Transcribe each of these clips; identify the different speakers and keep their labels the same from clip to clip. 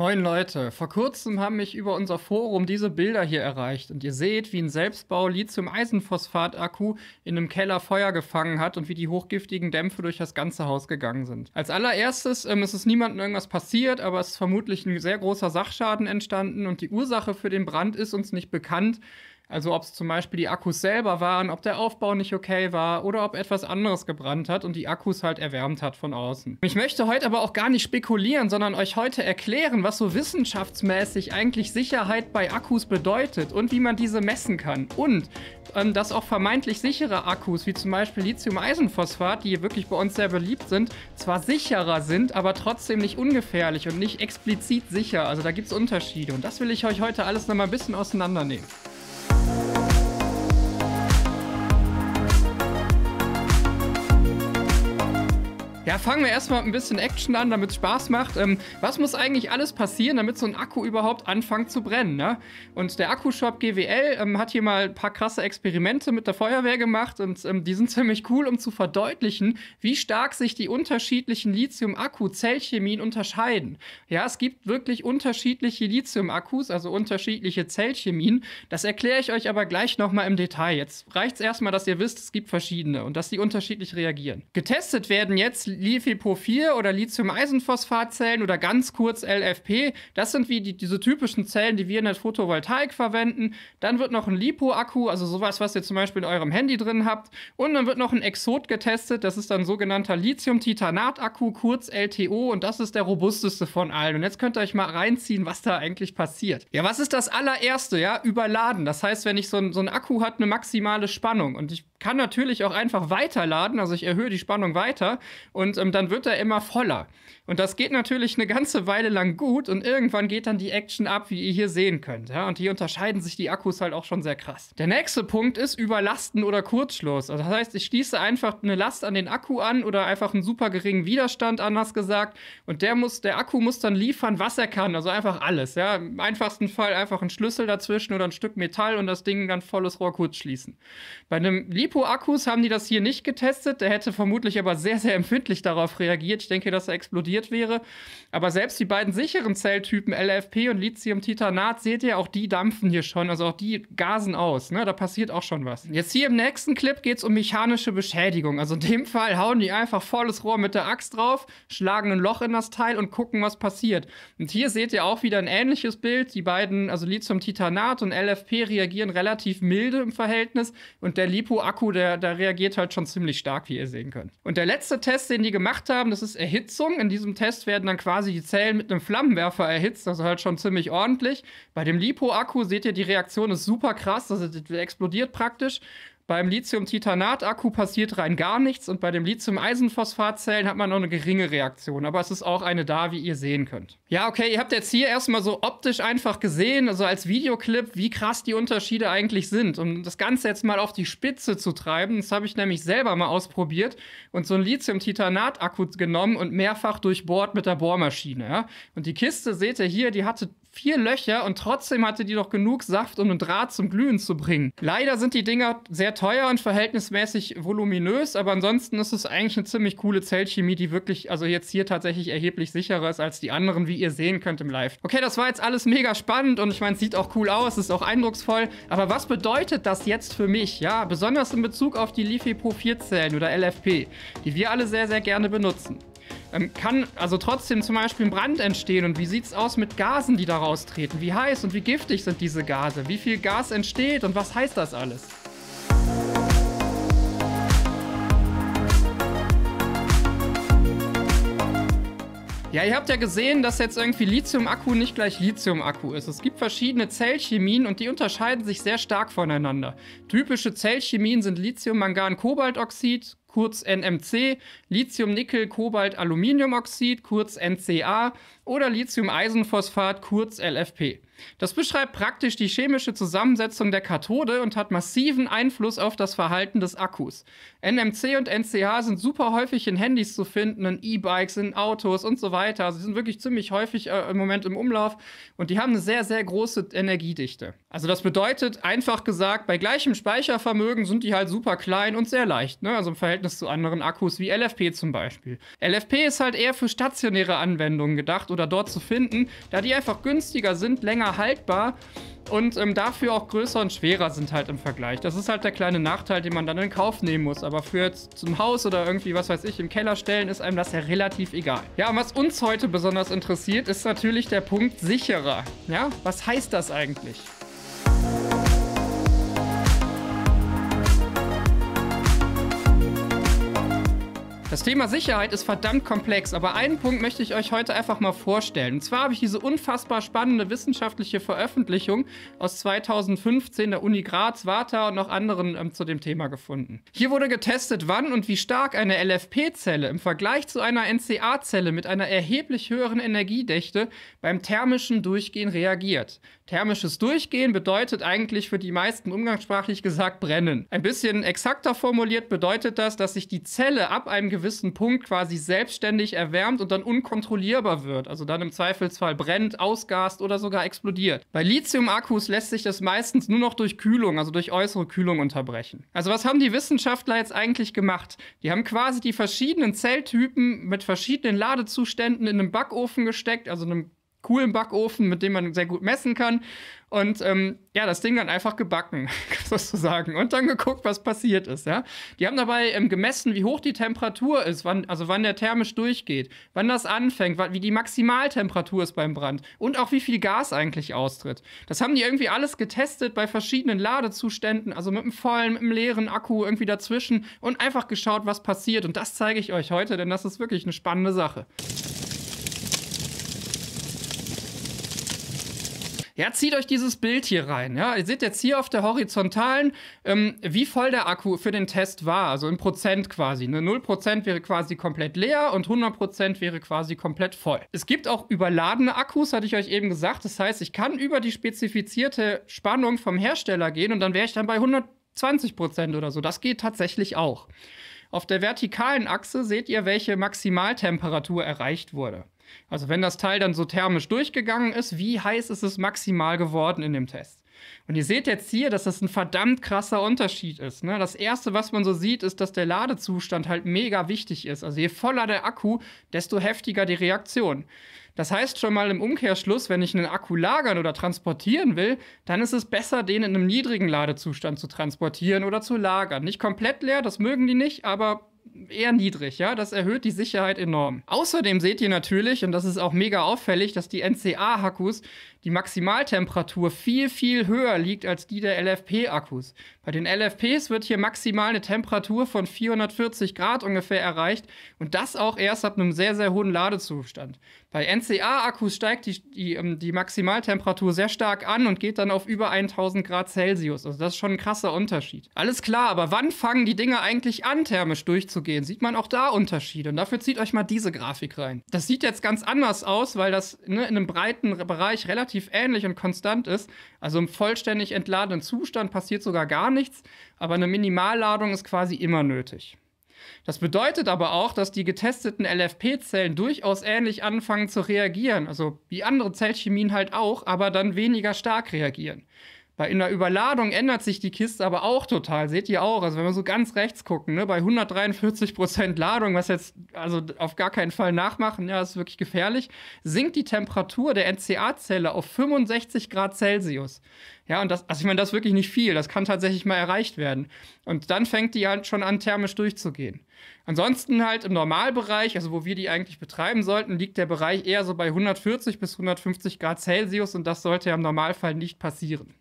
Speaker 1: Moin Leute, vor kurzem haben mich über unser Forum diese Bilder hier erreicht und ihr seht, wie ein Selbstbau Lithium-Eisenphosphat-Akku in einem Keller Feuer gefangen hat und wie die hochgiftigen Dämpfe durch das ganze Haus gegangen sind. Als allererstes ähm, ist es niemandem irgendwas passiert, aber es ist vermutlich ein sehr großer Sachschaden entstanden und die Ursache für den Brand ist uns nicht bekannt. Also ob es zum Beispiel die Akkus selber waren, ob der Aufbau nicht okay war oder ob etwas anderes gebrannt hat und die Akkus halt erwärmt hat von außen. Ich möchte heute aber auch gar nicht spekulieren, sondern euch heute erklären, was so wissenschaftsmäßig eigentlich Sicherheit bei Akkus bedeutet und wie man diese messen kann. Und ähm, dass auch vermeintlich sichere Akkus, wie zum Beispiel Lithium-Eisenphosphat, die wirklich bei uns sehr beliebt sind, zwar sicherer sind, aber trotzdem nicht ungefährlich und nicht explizit sicher. Also da gibt es Unterschiede und das will ich euch heute alles nochmal ein bisschen auseinandernehmen. Ja, fangen wir erstmal ein bisschen Action an, damit es Spaß macht. Ähm, was muss eigentlich alles passieren, damit so ein Akku überhaupt anfängt zu brennen? Ne? Und der Akkushop GWL ähm, hat hier mal ein paar krasse Experimente mit der Feuerwehr gemacht und ähm, die sind ziemlich cool, um zu verdeutlichen, wie stark sich die unterschiedlichen Lithium-Akku-Zellchemien unterscheiden. Ja, es gibt wirklich unterschiedliche Lithium-Akkus, also unterschiedliche Zellchemien. Das erkläre ich euch aber gleich nochmal im Detail. Jetzt reicht es erstmal, dass ihr wisst, es gibt verschiedene und dass die unterschiedlich reagieren. Getestet werden jetzt Liphipo4 oder Lithium-Eisenphosphat-Zellen oder ganz kurz LFP. Das sind wie die, diese typischen Zellen, die wir in der Photovoltaik verwenden. Dann wird noch ein Lipo-Akku, also sowas, was ihr zum Beispiel in eurem Handy drin habt. Und dann wird noch ein Exot getestet. Das ist dann sogenannter Lithium-Titanat-Akku, kurz LTO. Und das ist der robusteste von allen. Und jetzt könnt ihr euch mal reinziehen, was da eigentlich passiert. Ja, was ist das allererste? Ja, überladen. Das heißt, wenn ich so ein, so ein Akku hat, eine maximale Spannung. Und ich kann natürlich auch einfach weiterladen. Also ich erhöhe die Spannung weiter. Und und ähm, dann wird er immer voller. Und das geht natürlich eine ganze Weile lang gut und irgendwann geht dann die Action ab, wie ihr hier sehen könnt. Ja? Und hier unterscheiden sich die Akkus halt auch schon sehr krass. Der nächste Punkt ist Überlasten oder Kurzschluss. Also das heißt, ich schließe einfach eine Last an den Akku an oder einfach einen super geringen Widerstand, anders gesagt. Und der, muss, der Akku muss dann liefern, was er kann. Also einfach alles. Ja? Im einfachsten Fall einfach einen Schlüssel dazwischen oder ein Stück Metall und das Ding dann volles Rohr kurz schließen. Bei einem Lipo-Akkus haben die das hier nicht getestet. Der hätte vermutlich aber sehr, sehr empfindlich richtig darauf reagiert. Ich denke, dass er explodiert wäre. Aber selbst die beiden sicheren Zelltypen LFP und Lithiumtitanat, seht ihr, auch die dampfen hier schon. Also auch die gasen aus. Ne? Da passiert auch schon was. Jetzt hier im nächsten Clip geht es um mechanische Beschädigung. Also in dem Fall hauen die einfach volles Rohr mit der Axt drauf, schlagen ein Loch in das Teil und gucken, was passiert. Und hier seht ihr auch wieder ein ähnliches Bild. Die beiden, also Lithiumtitanat und LFP, reagieren relativ milde im Verhältnis. Und der Lipo-Akku, der, der reagiert halt schon ziemlich stark, wie ihr sehen könnt. Und der letzte Test, den die die gemacht haben, das ist Erhitzung. In diesem Test werden dann quasi die Zellen mit einem Flammenwerfer erhitzt. Das also ist halt schon ziemlich ordentlich. Bei dem Lipo-Akku seht ihr, die Reaktion ist super krass. Das explodiert praktisch. Beim Lithium-Titanat-Akku passiert rein gar nichts und bei den Lithium-Eisenphosphat-Zellen hat man noch eine geringe Reaktion. Aber es ist auch eine da, wie ihr sehen könnt. Ja, okay, ihr habt jetzt hier erstmal so optisch einfach gesehen, also als Videoclip, wie krass die Unterschiede eigentlich sind. Um das Ganze jetzt mal auf die Spitze zu treiben, das habe ich nämlich selber mal ausprobiert und so einen Lithium-Titanat-Akku genommen und mehrfach durchbohrt mit der Bohrmaschine. Ja? Und die Kiste, seht ihr hier, die hatte vier Löcher und trotzdem hatte die doch genug Saft, um einen Draht zum Glühen zu bringen. Leider sind die Dinger sehr teuer und verhältnismäßig voluminös, aber ansonsten ist es eigentlich eine ziemlich coole Zellchemie, die wirklich, also jetzt hier tatsächlich erheblich sicherer ist als die anderen, wie ihr sehen könnt im Live. Okay, das war jetzt alles mega spannend und ich meine, es sieht auch cool aus, ist auch eindrucksvoll, aber was bedeutet das jetzt für mich? Ja, besonders in Bezug auf die Lifi Pro 4 Zellen oder LFP, die wir alle sehr, sehr gerne benutzen. Ähm, kann also trotzdem zum Beispiel ein Brand entstehen und wie sieht es aus mit Gasen, die daraus treten? Wie heiß und wie giftig sind diese Gase? Wie viel Gas entsteht und was heißt das alles? Ja, ihr habt ja gesehen, dass jetzt irgendwie Lithium-Akku nicht gleich Lithium-Akku ist. Es gibt verschiedene Zellchemien und die unterscheiden sich sehr stark voneinander. Typische Zellchemien sind Lithium-Mangan-Kobaltoxid, kurz NMC, Lithium-Nickel-Kobalt-Aluminiumoxid, kurz NCA oder Lithium-Eisenphosphat, kurz LFP. Das beschreibt praktisch die chemische Zusammensetzung der Kathode und hat massiven Einfluss auf das Verhalten des Akkus. NMC und NCA sind super häufig in Handys zu finden, in E-Bikes, in Autos und so weiter. Also sind wirklich ziemlich häufig äh, im Moment im Umlauf und die haben eine sehr, sehr große Energiedichte. Also das bedeutet, einfach gesagt, bei gleichem Speichervermögen sind die halt super klein und sehr leicht, ne? Also im Verhältnis zu anderen Akkus wie LFP zum Beispiel. LFP ist halt eher für stationäre Anwendungen gedacht oder dort zu finden, da die einfach günstiger sind, länger haltbar und ähm, dafür auch größer und schwerer sind halt im Vergleich. Das ist halt der kleine Nachteil, den man dann in Kauf nehmen muss. Aber für jetzt zum Haus oder irgendwie, was weiß ich, im Keller stellen, ist einem das ja relativ egal. Ja, und was uns heute besonders interessiert, ist natürlich der Punkt sicherer. Ja, was heißt das eigentlich? Das Thema Sicherheit ist verdammt komplex, aber einen Punkt möchte ich euch heute einfach mal vorstellen. Und zwar habe ich diese unfassbar spannende wissenschaftliche Veröffentlichung aus 2015 der Uni Graz, Warta und noch anderen ähm, zu dem Thema gefunden. Hier wurde getestet, wann und wie stark eine LFP-Zelle im Vergleich zu einer NCA-Zelle mit einer erheblich höheren Energiedächte beim thermischen Durchgehen reagiert. Thermisches Durchgehen bedeutet eigentlich für die meisten umgangssprachlich gesagt brennen. Ein bisschen exakter formuliert bedeutet das, dass sich die Zelle ab einem gewissen gewissen Punkt quasi selbstständig erwärmt und dann unkontrollierbar wird. Also dann im Zweifelsfall brennt, ausgast oder sogar explodiert. Bei Lithium-Akkus lässt sich das meistens nur noch durch Kühlung, also durch äußere Kühlung unterbrechen. Also was haben die Wissenschaftler jetzt eigentlich gemacht? Die haben quasi die verschiedenen Zelltypen mit verschiedenen Ladezuständen in einem Backofen gesteckt, also einem coolen Backofen, mit dem man sehr gut messen kann. Und ähm, ja, das Ding dann einfach gebacken, sozusagen. Und dann geguckt, was passiert ist. Ja? Die haben dabei ähm, gemessen, wie hoch die Temperatur ist, wann, also wann der thermisch durchgeht, wann das anfängt, wie die Maximaltemperatur ist beim Brand und auch wie viel Gas eigentlich austritt. Das haben die irgendwie alles getestet bei verschiedenen Ladezuständen, also mit einem vollen, mit einem leeren Akku irgendwie dazwischen und einfach geschaut, was passiert. Und das zeige ich euch heute, denn das ist wirklich eine spannende Sache. Ja, zieht euch dieses Bild hier rein. Ja, ihr seht jetzt hier auf der horizontalen, ähm, wie voll der Akku für den Test war, also in Prozent quasi. Ne? 0% wäre quasi komplett leer und 100% wäre quasi komplett voll. Es gibt auch überladene Akkus, hatte ich euch eben gesagt. Das heißt, ich kann über die spezifizierte Spannung vom Hersteller gehen und dann wäre ich dann bei 120% oder so. Das geht tatsächlich auch. Auf der vertikalen Achse seht ihr, welche Maximaltemperatur erreicht wurde. Also wenn das Teil dann so thermisch durchgegangen ist, wie heiß ist es maximal geworden in dem Test? Und ihr seht jetzt hier, dass das ein verdammt krasser Unterschied ist. Ne? Das erste, was man so sieht, ist, dass der Ladezustand halt mega wichtig ist. Also je voller der Akku, desto heftiger die Reaktion. Das heißt schon mal im Umkehrschluss, wenn ich einen Akku lagern oder transportieren will, dann ist es besser, den in einem niedrigen Ladezustand zu transportieren oder zu lagern. Nicht komplett leer, das mögen die nicht, aber eher niedrig, ja. Das erhöht die Sicherheit enorm. Außerdem seht ihr natürlich, und das ist auch mega auffällig, dass die NCA-Akkus die Maximaltemperatur viel, viel höher liegt als die der LFP-Akkus. Bei den LFPs wird hier maximal eine Temperatur von 440 Grad ungefähr erreicht und das auch erst ab einem sehr, sehr hohen Ladezustand. Bei NCA-Akkus steigt die, die, ähm, die Maximaltemperatur sehr stark an und geht dann auf über 1000 Grad Celsius. Also das ist schon ein krasser Unterschied. Alles klar, aber wann fangen die Dinge eigentlich an, thermisch durchzugehen? gehen, sieht man auch da Unterschiede. Und dafür zieht euch mal diese Grafik rein. Das sieht jetzt ganz anders aus, weil das ne, in einem breiten Bereich relativ ähnlich und konstant ist. Also im vollständig entladenen Zustand passiert sogar gar nichts, aber eine Minimalladung ist quasi immer nötig. Das bedeutet aber auch, dass die getesteten LFP-Zellen durchaus ähnlich anfangen zu reagieren, also wie andere Zellchemien halt auch, aber dann weniger stark reagieren. Bei in der Überladung ändert sich die Kiste aber auch total. Seht ihr auch? Also wenn wir so ganz rechts gucken, ne, bei 143 Prozent Ladung, was jetzt also auf gar keinen Fall nachmachen, ja, ist wirklich gefährlich, sinkt die Temperatur der NCA-Zelle auf 65 Grad Celsius. Ja, und das, also ich meine, das ist wirklich nicht viel. Das kann tatsächlich mal erreicht werden. Und dann fängt die halt schon an, thermisch durchzugehen. Ansonsten halt im Normalbereich, also wo wir die eigentlich betreiben sollten, liegt der Bereich eher so bei 140 bis 150 Grad Celsius und das sollte ja im Normalfall nicht passieren.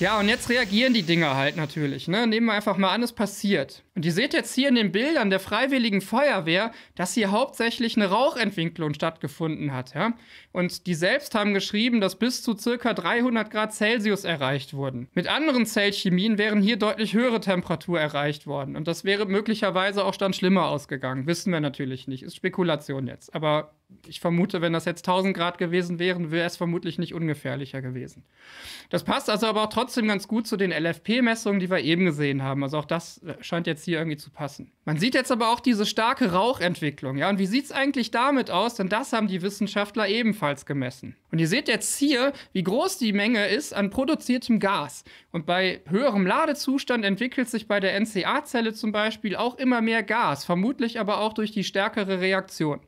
Speaker 1: Ja, und jetzt reagieren die Dinger halt natürlich. Ne? Nehmen wir einfach mal an, es passiert. Und ihr seht jetzt hier in den Bildern der Freiwilligen Feuerwehr, dass hier hauptsächlich eine Rauchentwicklung stattgefunden hat. Ja? Und die selbst haben geschrieben, dass bis zu ca. 300 Grad Celsius erreicht wurden. Mit anderen Zellchemien wären hier deutlich höhere Temperaturen erreicht worden. Und das wäre möglicherweise auch dann schlimmer ausgegangen. Wissen wir natürlich nicht. Ist Spekulation jetzt. Aber ich vermute, wenn das jetzt 1000 Grad gewesen wären, wäre es vermutlich nicht ungefährlicher gewesen. Das passt also aber auch trotzdem ganz gut zu den LFP-Messungen, die wir eben gesehen haben. Also auch das scheint jetzt hier irgendwie zu passen. Man sieht jetzt aber auch diese starke Rauchentwicklung, ja. Und wie sieht es eigentlich damit aus? Denn das haben die Wissenschaftler ebenfalls gemessen. Und ihr seht jetzt hier, wie groß die Menge ist an produziertem Gas. Und bei höherem Ladezustand entwickelt sich bei der NCA-Zelle zum Beispiel auch immer mehr Gas, vermutlich aber auch durch die stärkere Reaktion.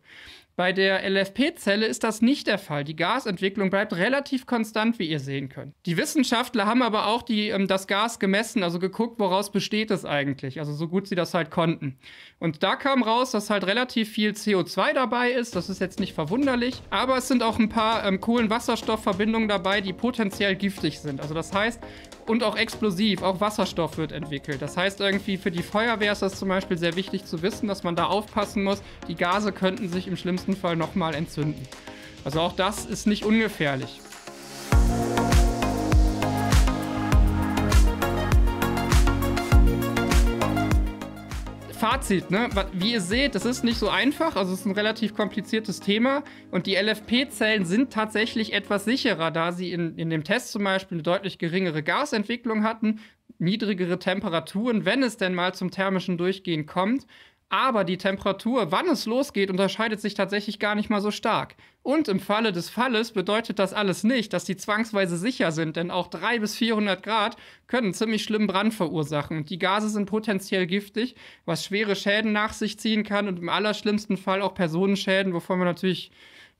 Speaker 1: Bei der LFP-Zelle ist das nicht der Fall. Die Gasentwicklung bleibt relativ konstant, wie ihr sehen könnt. Die Wissenschaftler haben aber auch die, ähm, das Gas gemessen, also geguckt, woraus besteht es eigentlich, also so gut sie das halt konnten. Und da kam raus, dass halt relativ viel CO2 dabei ist, das ist jetzt nicht verwunderlich, aber es sind auch ein paar ähm, Kohlenwasserstoffverbindungen dabei, die potenziell giftig sind. Also das heißt, und auch explosiv, auch Wasserstoff wird entwickelt. Das heißt irgendwie, für die Feuerwehr ist das zum Beispiel sehr wichtig zu wissen, dass man da aufpassen muss. Die Gase könnten sich im schlimmsten besten Fall nochmal entzünden. Also auch das ist nicht ungefährlich. Fazit, ne? wie ihr seht, es ist nicht so einfach, also es ist ein relativ kompliziertes Thema und die LFP-Zellen sind tatsächlich etwas sicherer, da sie in, in dem Test zum Beispiel eine deutlich geringere Gasentwicklung hatten, niedrigere Temperaturen, wenn es denn mal zum thermischen Durchgehen kommt aber die Temperatur, wann es losgeht, unterscheidet sich tatsächlich gar nicht mal so stark. Und im Falle des Falles bedeutet das alles nicht, dass die zwangsweise sicher sind, denn auch 300 bis 400 Grad können ziemlich schlimmen Brand verursachen. Und die Gase sind potenziell giftig, was schwere Schäden nach sich ziehen kann und im allerschlimmsten Fall auch Personenschäden, wovon wir natürlich,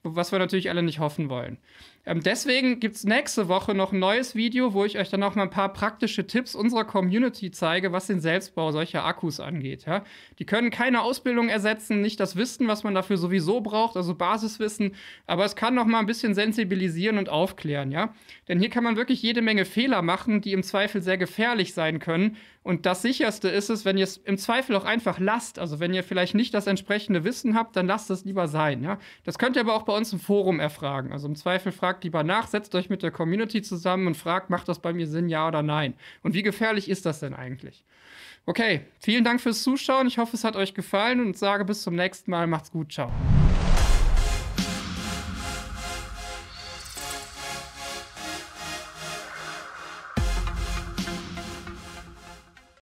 Speaker 1: was wir natürlich alle nicht hoffen wollen. Ähm, deswegen gibt es nächste Woche noch ein neues Video, wo ich euch dann auch mal ein paar praktische Tipps unserer Community zeige, was den Selbstbau solcher Akkus angeht. Ja? Die können keine Ausbildung ersetzen, nicht das Wissen, was man dafür sowieso braucht, also Basiswissen, aber es kann noch mal ein bisschen sensibilisieren und aufklären. Ja? Denn hier kann man wirklich jede Menge Fehler machen, die im Zweifel sehr gefährlich sein können. Und das sicherste ist es, wenn ihr es im Zweifel auch einfach lasst. Also wenn ihr vielleicht nicht das entsprechende Wissen habt, dann lasst es lieber sein. Ja? Das könnt ihr aber auch bei uns im Forum erfragen. Also im Zweifel fragt fragt lieber nach, setzt euch mit der Community zusammen und fragt, macht das bei mir Sinn, ja oder nein? Und wie gefährlich ist das denn eigentlich? Okay, vielen Dank fürs Zuschauen. Ich hoffe, es hat euch gefallen und sage bis zum nächsten Mal. Macht's gut, ciao.